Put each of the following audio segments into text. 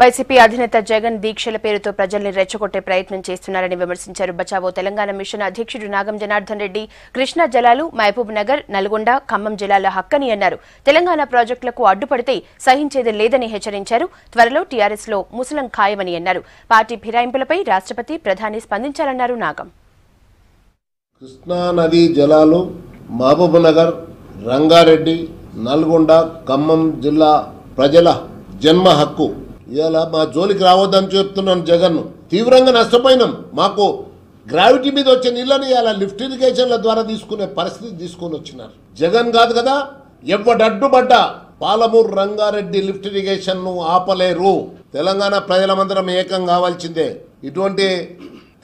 YCP అధినేత జగన్ దీక్షల పేరుతో ప్రజల్ని రెచ్చగొట్టే ప్రయత్నం చేస్తున్నారని విమర్శించారు బచావో తెలంగాణ మిషన్ అధ్యక్షుడు నాగం జనార్దన్ రెడ్డి కృష్ణా జలాలు మహబూబ్ నగర్ నల్గొండ ఖమ్మం జిల్లాల హక్కని అన్నారు తెలంగాణ ప్రాజెక్టులకు అడ్డుపడితే సహించేది లేదని హెచ్చరించారు త్వరలో టీఆర్ఎస్ లో ముసలం ఖాయమని అన్నారు పార్టీ ఫిరాయింపులపై రాష్ట్రపతి ప్రధాని స్పందించాలన్నారు నాగం కృష్ణానదీ జలాలు మహబూబ్ నగర్ రంగారెడ్డి నల్గొండ ఖమ్మం జిల్లా ప్రజల జన్మ హక్కు ఇవాళ మా జోలికి రావద్దని చెప్తున్నాను జగన్ తీవ్రంగా నష్టపోయినాం మాకు గ్రావిటీ మీద వచ్చే నీళ్ళని ఇలా లిఫ్ట్ ఇరిగేషన్ల ద్వారా తీసుకునే పరిస్థితి తీసుకొని వచ్చినారు జగన్ కాదు కదా ఎవ్వడడ్డుబడ్డ పాలమూరు రంగారెడ్డి లిఫ్ట్ ఇరిగేషన్ను ఆపలేరు తెలంగాణ ప్రజలమందరం ఏకం కావాల్సిందే ఇటువంటి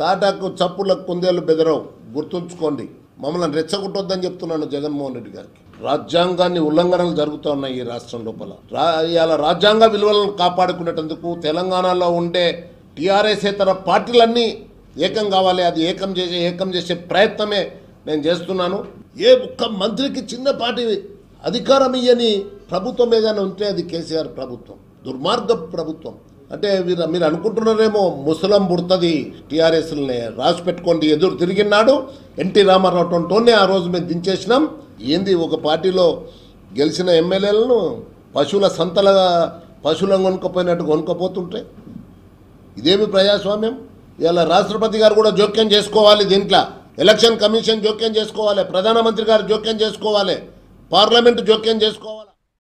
తాటాకు చప్పులకు కుందేలు బెదరవు గుర్తుంచుకోండి మమ్మల్ని రెచ్చగొట్టొద్దని చెప్తున్నాను జగన్మోహన్ రెడ్డి గారికి రాజ్యాంగాన్ని ఉల్లంఘనలు జరుగుతూ ఉన్నాయి ఈ రాష్ట్రం లోపల రా రాజ్యాంగ విలువలను కాపాడుకునేటందుకు తెలంగాణలో ఉండే ఇతర పార్టీలన్నీ ఏకం కావాలి అది ఏకం చేసే ఏకం చేసే ప్రయత్నమే నేను చేస్తున్నాను ఏ ఒక్క మంత్రికి చిన్నపాటి అధికారం ఇయ్యని ప్రభుత్వం ఏదైనా ఉంటే అది కేసీఆర్ ప్రభుత్వం దుర్మార్గ ప్రభుత్వం అంటే మీరు మీరు అనుకుంటున్నారేమో ముసలం పుడుతుంది టీఆర్ఎస్ని రాసి పెట్టుకోండి ఎదురు తిరిగినాడు ఎన్టీ రామారావుతోనే ఆ రోజు మేము దించేసినాం ఏంది ఒక పార్టీలో గెలిచిన ఎమ్మెల్యేలను పశువుల సంతలుగా పశువులను కొనుక్కపోయినట్టు కొనుక్కపోతుంటే ఇదేమి ప్రజాస్వామ్యం ఇలా రాష్ట్రపతి గారు కూడా జోక్యం చేసుకోవాలి దీంట్లో ఎలక్షన్ కమిషన్ జోక్యం చేసుకోవాలి ప్రధానమంత్రి గారు జోక్యం చేసుకోవాలి పార్లమెంటు జోక్యం చేసుకోవాలి